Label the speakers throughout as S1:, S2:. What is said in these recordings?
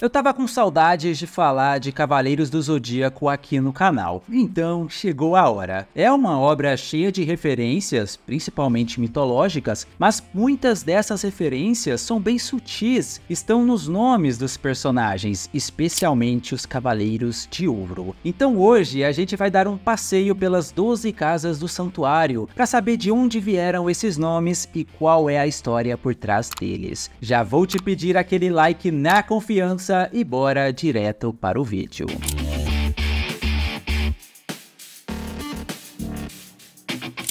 S1: Eu tava com saudades de falar de Cavaleiros do Zodíaco aqui no canal, então chegou a hora. É uma obra cheia de referências, principalmente mitológicas, mas muitas dessas referências são bem sutis, estão nos nomes dos personagens, especialmente os Cavaleiros de Ouro. Então hoje a gente vai dar um passeio pelas 12 casas do santuário para saber de onde vieram esses nomes e qual é a história por trás deles. Já vou te pedir aquele like na confiança e bora direto para o vídeo.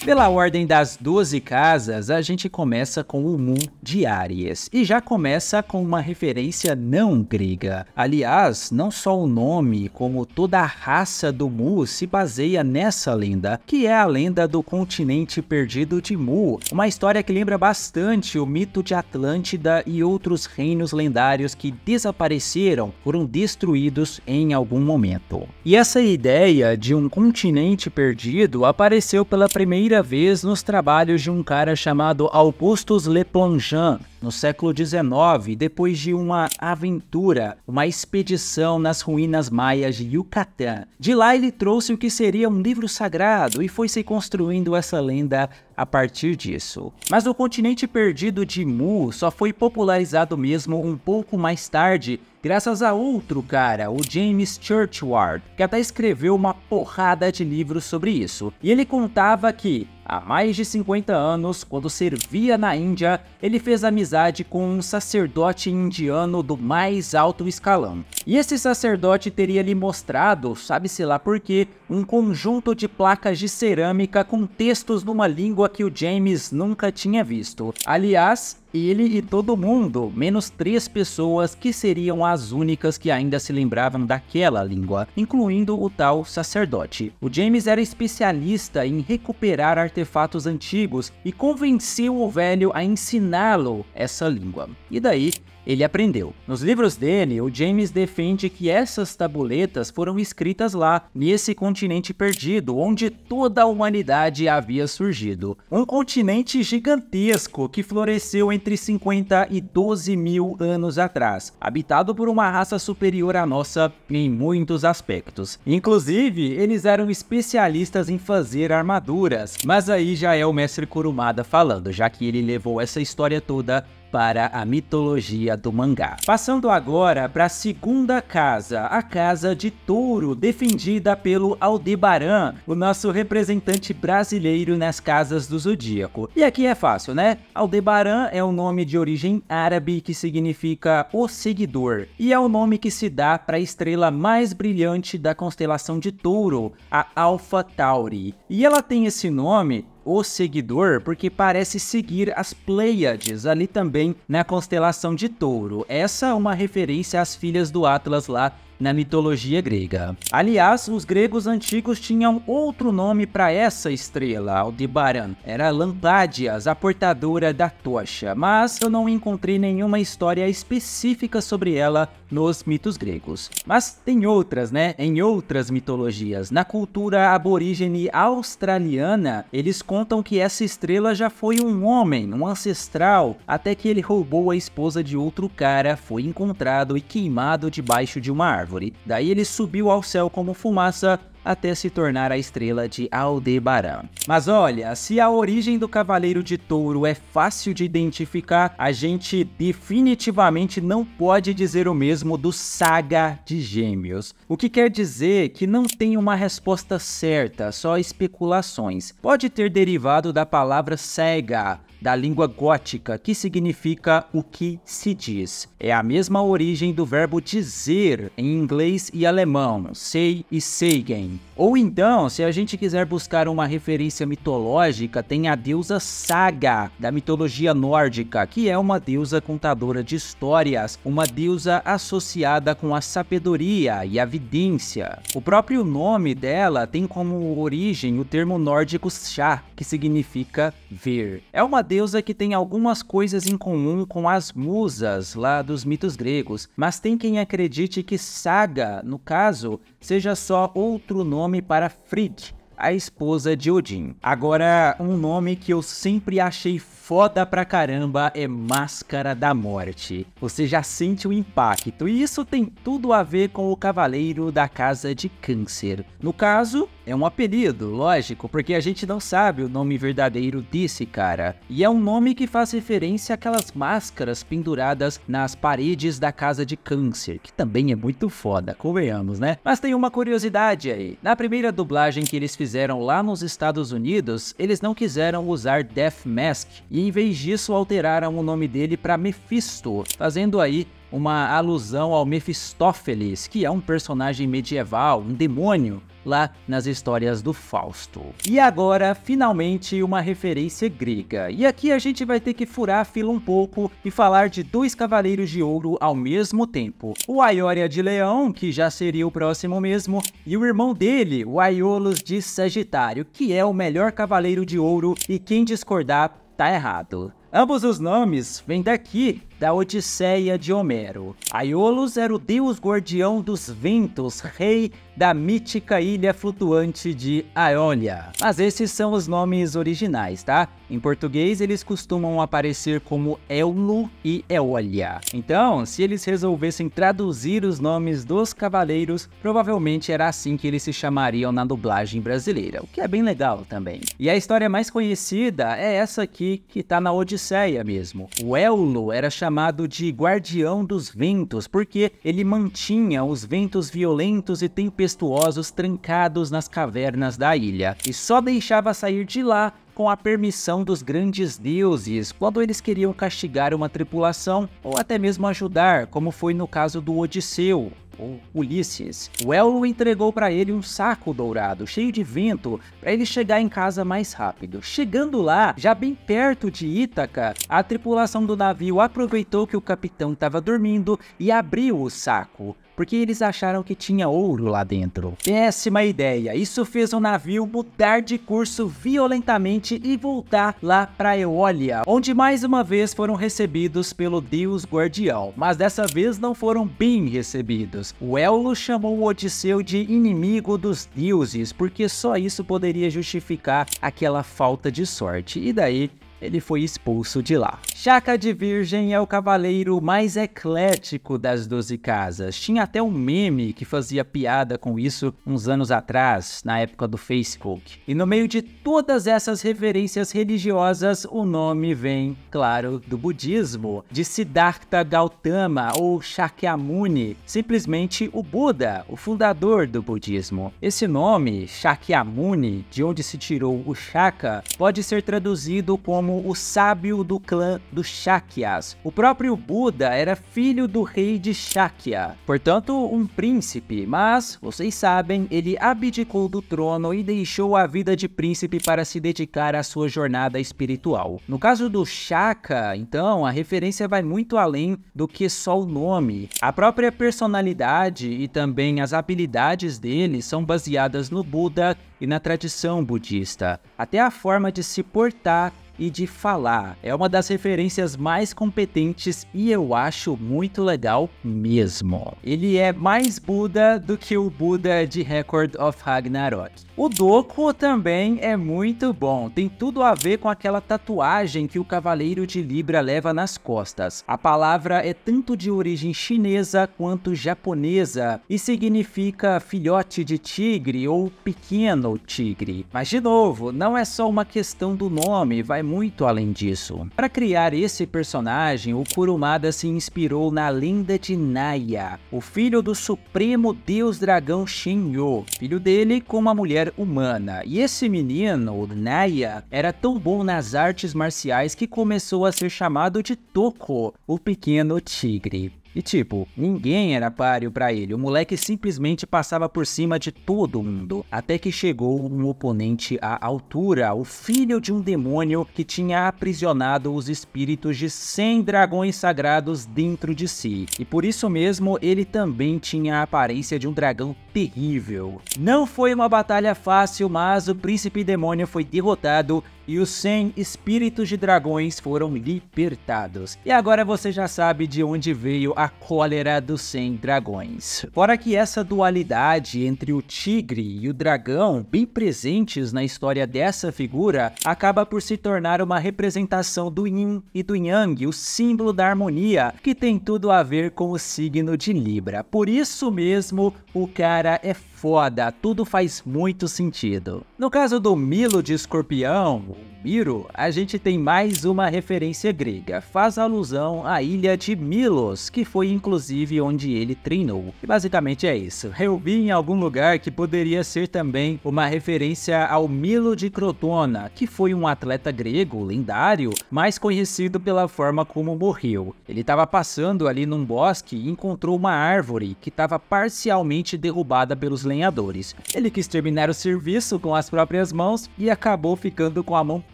S1: Pela ordem das 12 casas, a gente começa com o Mu de Áries, e já começa com uma referência não grega. Aliás, não só o nome, como toda a raça do Mu se baseia nessa lenda, que é a lenda do continente perdido de Mu, uma história que lembra bastante o mito de Atlântida e outros reinos lendários que desapareceram, foram destruídos em algum momento. E essa ideia de um continente perdido apareceu pela primeira primeira vez nos trabalhos de um cara chamado Augustus Le Plongeon, no século XIX, depois de uma aventura, uma expedição nas ruínas maias de Yucatán, de lá ele trouxe o que seria um livro sagrado e foi se construindo essa lenda a partir disso. Mas o continente perdido de Mu só foi popularizado mesmo um pouco mais tarde, graças a outro cara, o James Churchward, que até escreveu uma porrada de livros sobre isso. E ele contava que Há mais de 50 anos, quando servia na Índia, ele fez amizade com um sacerdote indiano do mais alto escalão. E esse sacerdote teria lhe mostrado, sabe-se lá por quê, um conjunto de placas de cerâmica com textos numa língua que o James nunca tinha visto. Aliás, ele e todo mundo, menos três pessoas que seriam as únicas que ainda se lembravam daquela língua, incluindo o tal sacerdote. O James era especialista em recuperar artefatos antigos e convenceu o velho a ensiná-lo essa língua. E daí, ele aprendeu. Nos livros dele, o James defende que essas tabuletas foram escritas lá, nesse continente perdido, onde toda a humanidade havia surgido. Um continente gigantesco que floresceu entre 50 e 12 mil anos atrás, habitado por uma raça superior à nossa em muitos aspectos. Inclusive, eles eram especialistas em fazer armaduras, mas aí já é o mestre Kurumada falando, já que ele levou essa história toda para a mitologia do mangá. Passando agora para a segunda casa, a Casa de Touro, defendida pelo Aldebaran, o nosso representante brasileiro nas casas do Zodíaco. E aqui é fácil, né? Aldebaran é um nome de origem árabe que significa o seguidor, e é o nome que se dá para a estrela mais brilhante da constelação de Touro, a Alpha Tauri. E ela tem esse nome o seguidor porque parece seguir as Pleiades ali também na né, constelação de touro. Essa é uma referência às filhas do Atlas lá na mitologia grega. Aliás, os gregos antigos tinham outro nome para essa estrela, Aldebaran. Era Lampádias, a portadora da tocha, mas eu não encontrei nenhuma história específica sobre ela nos mitos gregos. Mas tem outras, né? Em outras mitologias. Na cultura aborígene australiana, eles contam que essa estrela já foi um homem, um ancestral, até que ele roubou a esposa de outro cara, foi encontrado e queimado debaixo de uma árvore árvore. Daí ele subiu ao céu como fumaça até se tornar a estrela de Aldebaran. Mas olha, se a origem do Cavaleiro de Touro é fácil de identificar, a gente definitivamente não pode dizer o mesmo do Saga de Gêmeos. O que quer dizer que não tem uma resposta certa, só especulações. Pode ter derivado da palavra cega, da língua gótica, que significa o que se diz. É a mesma origem do verbo dizer em inglês e alemão, sei e seigen, ou então, se a gente quiser buscar uma referência mitológica, tem a deusa Saga, da mitologia nórdica, que é uma deusa contadora de histórias, uma deusa associada com a sabedoria e a vidência. O próprio nome dela tem como origem o termo nórdico Shá, que significa ver. É uma deusa que tem algumas coisas em comum com as musas lá dos mitos gregos, mas tem quem acredite que Saga, no caso, seja só outro outro nome para Frid, a esposa de Odin. Agora, um nome que eu sempre achei foda pra caramba é Máscara da Morte. Você já sente o impacto, e isso tem tudo a ver com o Cavaleiro da Casa de Câncer. No caso, é um apelido, lógico, porque a gente não sabe o nome verdadeiro desse cara. E é um nome que faz referência àquelas máscaras penduradas nas paredes da casa de câncer, que também é muito foda, convenhamos, né? Mas tem uma curiosidade aí. Na primeira dublagem que eles fizeram lá nos Estados Unidos, eles não quiseram usar Death Mask e em vez disso alteraram o nome dele para Mephisto, fazendo aí uma alusão ao Mephistófeles, que é um personagem medieval, um demônio lá nas histórias do Fausto. E agora, finalmente, uma referência grega. E aqui a gente vai ter que furar a fila um pouco e falar de dois Cavaleiros de Ouro ao mesmo tempo. O Aioria de Leão, que já seria o próximo mesmo, e o irmão dele, o Aiolos de Sagitário, que é o melhor Cavaleiro de Ouro e quem discordar tá errado. Ambos os nomes vêm daqui da Odisseia de Homero. Aiolos era o deus guardião dos ventos, rei da mítica ilha flutuante de Aeolia. Mas esses são os nomes originais, tá? Em português, eles costumam aparecer como Eulo e Eolia. Então, se eles resolvessem traduzir os nomes dos cavaleiros, provavelmente era assim que eles se chamariam na dublagem brasileira, o que é bem legal também. E a história mais conhecida é essa aqui, que tá na Odisseia mesmo. O Eulo era chamado chamado de Guardião dos Ventos, porque ele mantinha os ventos violentos e tempestuosos trancados nas cavernas da ilha, e só deixava sair de lá com a permissão dos grandes deuses quando eles queriam castigar uma tripulação ou até mesmo ajudar, como foi no caso do Odisseu ou Ulisses. O Elro entregou para ele um saco dourado, cheio de vento, para ele chegar em casa mais rápido. Chegando lá, já bem perto de Ítaca, a tripulação do navio aproveitou que o capitão estava dormindo e abriu o saco porque eles acharam que tinha ouro lá dentro. Péssima ideia, isso fez o navio mudar de curso violentamente e voltar lá para Eolia, onde mais uma vez foram recebidos pelo deus guardião, mas dessa vez não foram bem recebidos. O Eulo chamou o Odisseu de inimigo dos deuses, porque só isso poderia justificar aquela falta de sorte, e daí ele foi expulso de lá. Chaka de Virgem é o cavaleiro mais eclético das Doze Casas. Tinha até um meme que fazia piada com isso uns anos atrás, na época do Facebook. E no meio de todas essas referências religiosas, o nome vem, claro, do budismo, de Siddhartha Gautama ou Shakyamuni, simplesmente o Buda, o fundador do budismo. Esse nome, Shakyamuni, de onde se tirou o Shaka, pode ser traduzido como o sábio do clã dos Shakyas. O próprio Buda era filho do rei de Shakya, portanto um príncipe, mas, vocês sabem, ele abdicou do trono e deixou a vida de príncipe para se dedicar à sua jornada espiritual. No caso do Shaka, então, a referência vai muito além do que só o nome. A própria personalidade e também as habilidades dele são baseadas no Buda e na tradição budista. Até a forma de se portar e de falar. É uma das referências mais competentes e eu acho muito legal mesmo. Ele é mais Buda do que o Buda de Record of Ragnarok. O Doku também é muito bom, tem tudo a ver com aquela tatuagem que o Cavaleiro de Libra leva nas costas. A palavra é tanto de origem chinesa quanto japonesa e significa filhote de tigre ou pequeno tigre. Mas de novo, não é só uma questão do nome, vai muito além disso. Para criar esse personagem, o Kurumada se inspirou na lenda de Naya, o filho do supremo deus dragão Shinyo, filho dele com uma mulher humana. E esse menino, Naya, era tão bom nas artes marciais que começou a ser chamado de Toko, o pequeno tigre. E tipo, ninguém era páreo para ele, o moleque simplesmente passava por cima de todo mundo, até que chegou um oponente à altura, o filho de um demônio que tinha aprisionado os espíritos de 100 dragões sagrados dentro de si, e por isso mesmo ele também tinha a aparência de um dragão terrível. Não foi uma batalha fácil, mas o príncipe demônio foi derrotado e os 100 espíritos de dragões foram libertados. E agora você já sabe de onde veio a cólera dos 100 dragões. Fora que essa dualidade entre o tigre e o dragão, bem presentes na história dessa figura, acaba por se tornar uma representação do yin e do yang, o símbolo da harmonia, que tem tudo a ver com o signo de Libra. Por isso mesmo, o cara é foda, tudo faz muito sentido. No caso do Milo de Escorpião, Miro, a gente tem mais uma referência grega. Faz alusão à ilha de Milos, que foi inclusive onde ele treinou. E basicamente é isso. Eu vi em algum lugar que poderia ser também uma referência ao Milo de Crotona, que foi um atleta grego lendário, mais conhecido pela forma como morreu. Ele estava passando ali num bosque e encontrou uma árvore que estava parcialmente derrubada pelos lenhadores. Ele quis terminar o serviço com as próprias mãos e acabou ficando com a mão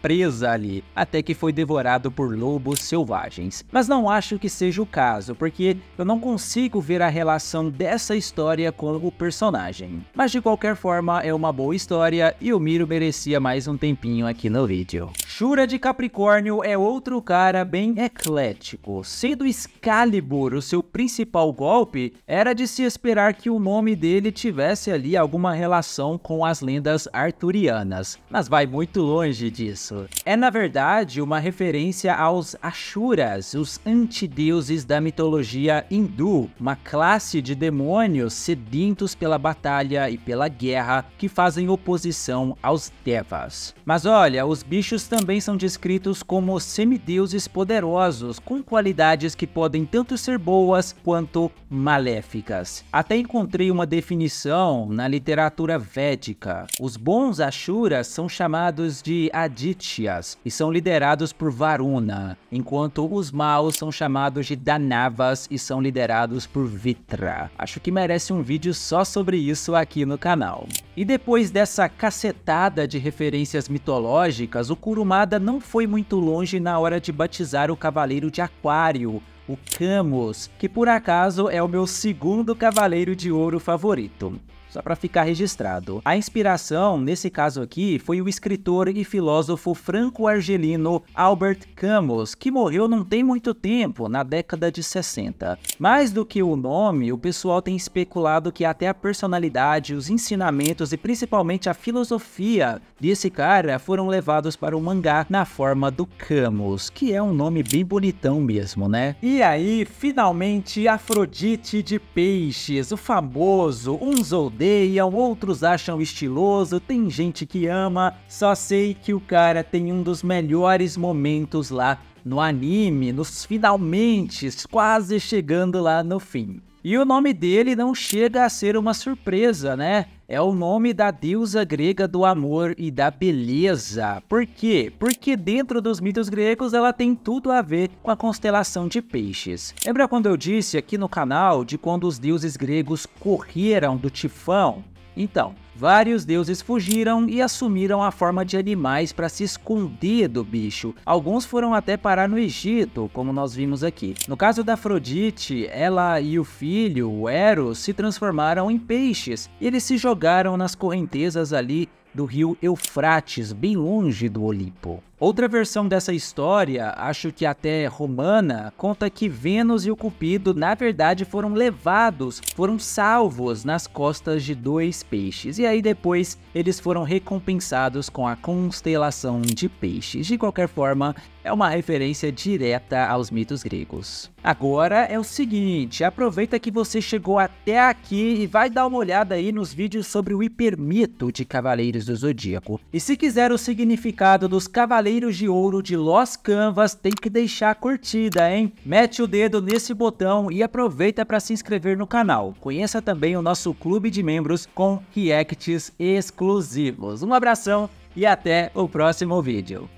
S1: presa ali, até que foi devorado por lobos selvagens. Mas não acho que seja o caso, porque eu não consigo ver a relação dessa história com o personagem. Mas de qualquer forma, é uma boa história e o Miro merecia mais um tempinho aqui no vídeo. Shura de Capricórnio é outro cara bem eclético. Sendo Excalibur o seu principal golpe, era de se esperar que o nome dele tivesse ali alguma relação com as lendas arturianas, mas vai muito longe disso. É na verdade uma referência aos Ashuras, os antideuses da mitologia hindu, uma classe de demônios sedentos pela batalha e pela guerra que fazem oposição aos Devas. Mas olha, os bichos também também são descritos como semideuses poderosos, com qualidades que podem tanto ser boas quanto maléficas. Até encontrei uma definição na literatura védica. Os bons Ashuras são chamados de Adityas e são liderados por Varuna, enquanto os maus são chamados de Danavas e são liderados por Vitra. Acho que merece um vídeo só sobre isso aqui no canal. E depois dessa cacetada de referências mitológicas, o Kuruma Kurumada não foi muito longe na hora de batizar o Cavaleiro de Aquário, o Camus, que por acaso é o meu segundo Cavaleiro de Ouro favorito só para ficar registrado. A inspiração, nesse caso aqui, foi o escritor e filósofo franco-argelino Albert Camus, que morreu não tem muito tempo, na década de 60. Mais do que o nome, o pessoal tem especulado que até a personalidade, os ensinamentos e principalmente a filosofia desse cara foram levados para o mangá na forma do Camus, que é um nome bem bonitão mesmo, né? E aí, finalmente, Afrodite de Peixes, o famoso Unzou odeiam, outros acham estiloso, tem gente que ama. Só sei que o cara tem um dos melhores momentos lá no anime, nos finalmente, quase chegando lá no fim. E o nome dele não chega a ser uma surpresa, né? É o nome da deusa grega do amor e da beleza. Por quê? Porque dentro dos mitos gregos ela tem tudo a ver com a constelação de peixes. Lembra quando eu disse aqui no canal de quando os deuses gregos correram do tifão? Então, vários deuses fugiram e assumiram a forma de animais para se esconder do bicho. Alguns foram até parar no Egito, como nós vimos aqui. No caso da Afrodite, ela e o filho, o Eros, se transformaram em peixes. Eles se jogaram nas correntezas ali do rio Eufrates, bem longe do Olimpo. Outra versão dessa história, acho que até romana, conta que Vênus e o Cupido na verdade foram levados, foram salvos nas costas de dois peixes, e aí depois eles foram recompensados com a constelação de peixes. De qualquer forma, é uma referência direta aos mitos gregos. Agora é o seguinte, aproveita que você chegou até aqui e vai dar uma olhada aí nos vídeos sobre o hipermito de Cavaleiros do Zodíaco. E se quiser o significado dos Cavaleiros Cavaleiros de Ouro de Los Canvas tem que deixar a curtida, hein? Mete o dedo nesse botão e aproveita para se inscrever no canal. Conheça também o nosso clube de membros com reacts exclusivos. Um abração e até o próximo vídeo.